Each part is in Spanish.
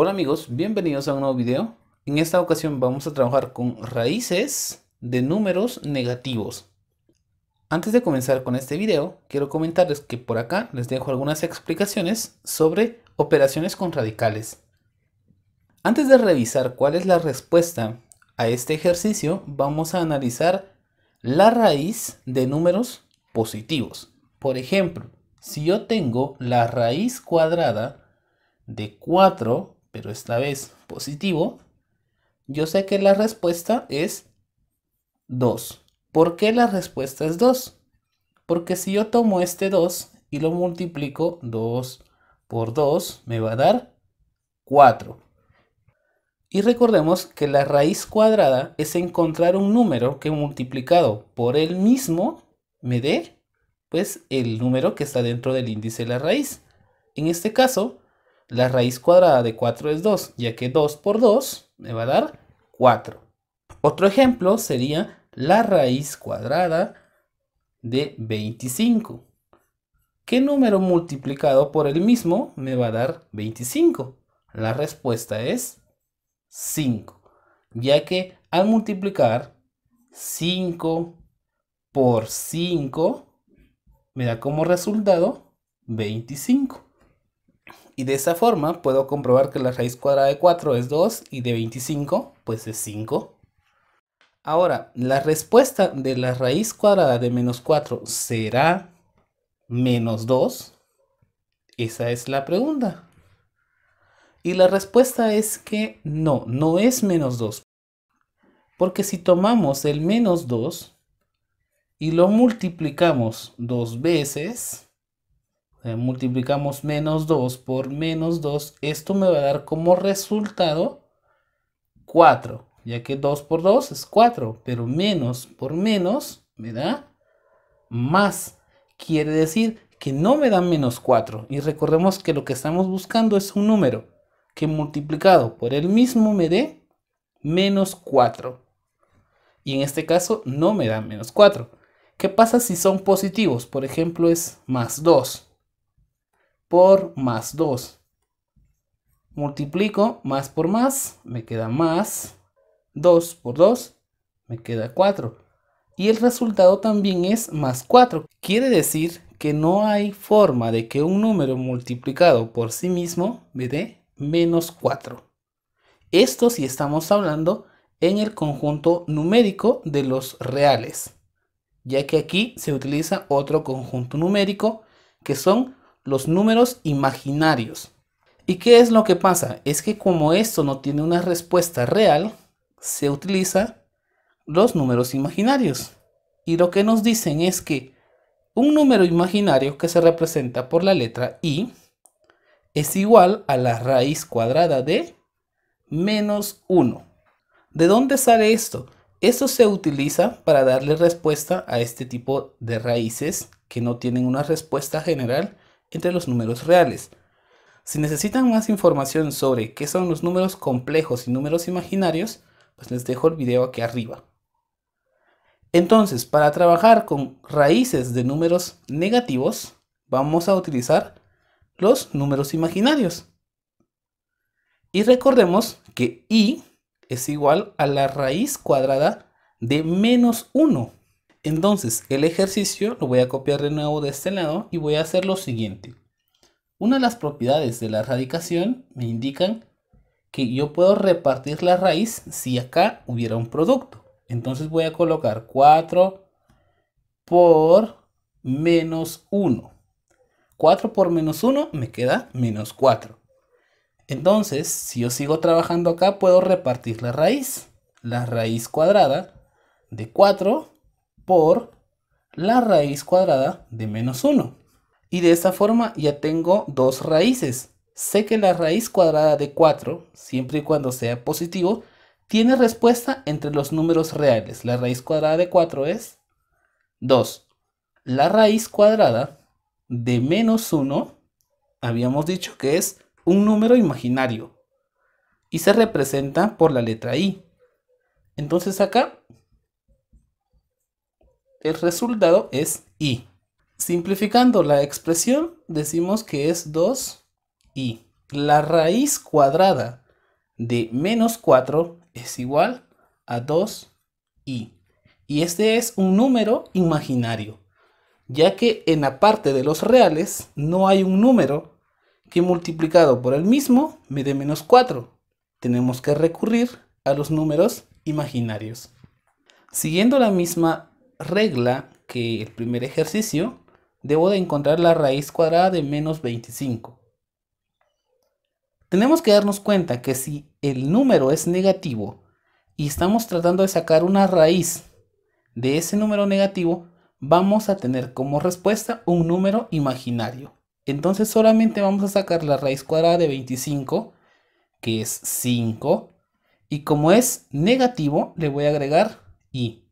Hola amigos, bienvenidos a un nuevo video. En esta ocasión vamos a trabajar con raíces de números negativos. Antes de comenzar con este video, quiero comentarles que por acá les dejo algunas explicaciones sobre operaciones con radicales. Antes de revisar cuál es la respuesta a este ejercicio, vamos a analizar la raíz de números positivos. Por ejemplo, si yo tengo la raíz cuadrada de 4 pero esta vez positivo, yo sé que la respuesta es 2. ¿Por qué la respuesta es 2? Porque si yo tomo este 2 y lo multiplico 2 por 2, me va a dar 4. Y recordemos que la raíz cuadrada es encontrar un número que multiplicado por él mismo me dé pues el número que está dentro del índice de la raíz. En este caso, la raíz cuadrada de 4 es 2, ya que 2 por 2 me va a dar 4. Otro ejemplo sería la raíz cuadrada de 25. ¿Qué número multiplicado por el mismo me va a dar 25? La respuesta es 5, ya que al multiplicar 5 por 5 me da como resultado 25. Y de esa forma puedo comprobar que la raíz cuadrada de 4 es 2 y de 25 pues es 5. Ahora, la respuesta de la raíz cuadrada de menos 4 será menos 2. Esa es la pregunta. Y la respuesta es que no, no es menos 2. Porque si tomamos el menos 2 y lo multiplicamos dos veces, eh, multiplicamos menos 2 por menos 2, esto me va a dar como resultado 4, ya que 2 por 2 es 4, pero menos por menos me da más. Quiere decir que no me da menos 4. Y recordemos que lo que estamos buscando es un número que multiplicado por el mismo me dé menos 4. Y en este caso no me da menos 4. ¿Qué pasa si son positivos? Por ejemplo, es más 2 por más 2. Multiplico más por más, me queda más. 2 por 2, me queda 4. Y el resultado también es más 4. Quiere decir que no hay forma de que un número multiplicado por sí mismo me dé menos 4. Esto si estamos hablando en el conjunto numérico de los reales, ya que aquí se utiliza otro conjunto numérico que son los números imaginarios. ¿Y qué es lo que pasa? Es que como esto no tiene una respuesta real, se utiliza los números imaginarios. Y lo que nos dicen es que un número imaginario que se representa por la letra i es igual a la raíz cuadrada de menos 1. ¿De dónde sale esto? Esto se utiliza para darle respuesta a este tipo de raíces que no tienen una respuesta general entre los números reales. Si necesitan más información sobre qué son los números complejos y números imaginarios, pues les dejo el video aquí arriba. Entonces, para trabajar con raíces de números negativos, vamos a utilizar los números imaginarios. Y recordemos que i es igual a la raíz cuadrada de menos 1. Entonces, el ejercicio lo voy a copiar de nuevo de este lado y voy a hacer lo siguiente. Una de las propiedades de la radicación me indican que yo puedo repartir la raíz si acá hubiera un producto. Entonces voy a colocar 4 por menos 1. 4 por menos 1 me queda menos 4. Entonces, si yo sigo trabajando acá, puedo repartir la raíz. La raíz cuadrada de 4 por la raíz cuadrada de menos 1. Y de esta forma ya tengo dos raíces. Sé que la raíz cuadrada de 4, siempre y cuando sea positivo, tiene respuesta entre los números reales. La raíz cuadrada de 4 es 2. La raíz cuadrada de menos 1, habíamos dicho que es un número imaginario. Y se representa por la letra I. Entonces acá el resultado es i. Simplificando la expresión, decimos que es 2i. La raíz cuadrada de menos 4 es igual a 2i. Y este es un número imaginario, ya que en la parte de los reales no hay un número que multiplicado por el mismo me dé menos 4. Tenemos que recurrir a los números imaginarios. Siguiendo la misma regla que el primer ejercicio, debo de encontrar la raíz cuadrada de menos 25. Tenemos que darnos cuenta que si el número es negativo y estamos tratando de sacar una raíz de ese número negativo, vamos a tener como respuesta un número imaginario. Entonces solamente vamos a sacar la raíz cuadrada de 25, que es 5, y como es negativo, le voy a agregar i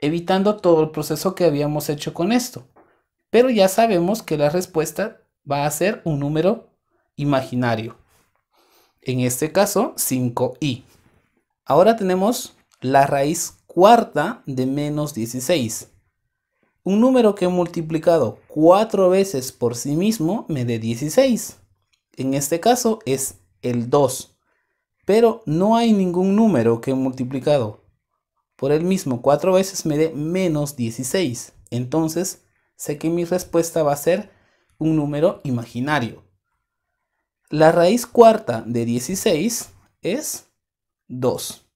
evitando todo el proceso que habíamos hecho con esto. Pero ya sabemos que la respuesta va a ser un número imaginario. En este caso, 5i. Ahora tenemos la raíz cuarta de menos 16. Un número que he multiplicado cuatro veces por sí mismo me dé 16. En este caso es el 2. Pero no hay ningún número que multiplicado por el mismo 4 veces me dé menos 16. Entonces, sé que mi respuesta va a ser un número imaginario. La raíz cuarta de 16 es 2.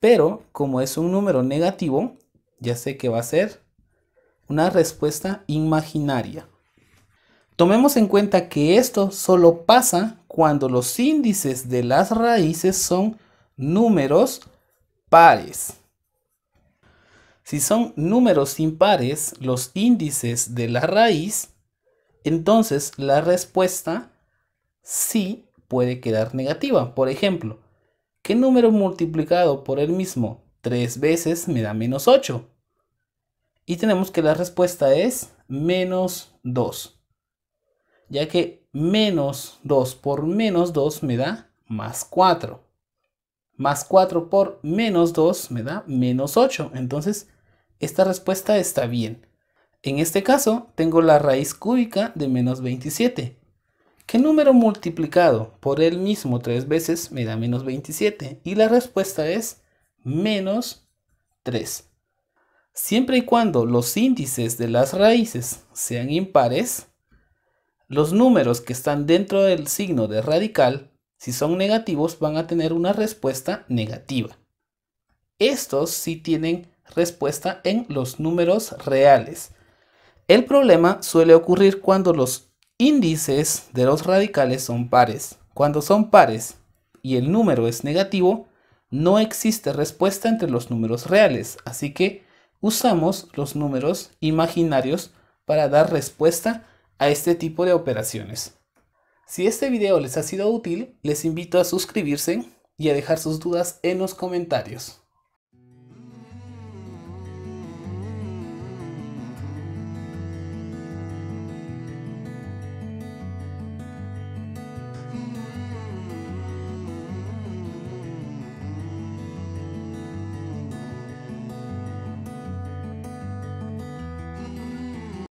Pero como es un número negativo, ya sé que va a ser una respuesta imaginaria. Tomemos en cuenta que esto solo pasa cuando los índices de las raíces son números pares. Si son números impares los índices de la raíz, entonces la respuesta sí puede quedar negativa. Por ejemplo, ¿qué número multiplicado por el mismo tres veces me da menos 8? Y tenemos que la respuesta es menos 2, ya que menos 2 por menos 2 me da más 4 más 4 por menos 2 me da menos 8. Entonces, esta respuesta está bien. En este caso, tengo la raíz cúbica de menos 27. ¿Qué número multiplicado por él mismo tres veces me da menos 27? Y la respuesta es menos 3. Siempre y cuando los índices de las raíces sean impares, los números que están dentro del signo de radical si son negativos, van a tener una respuesta negativa. Estos sí tienen respuesta en los números reales. El problema suele ocurrir cuando los índices de los radicales son pares. Cuando son pares y el número es negativo, no existe respuesta entre los números reales, así que usamos los números imaginarios para dar respuesta a este tipo de operaciones. Si este video les ha sido útil, les invito a suscribirse y a dejar sus dudas en los comentarios.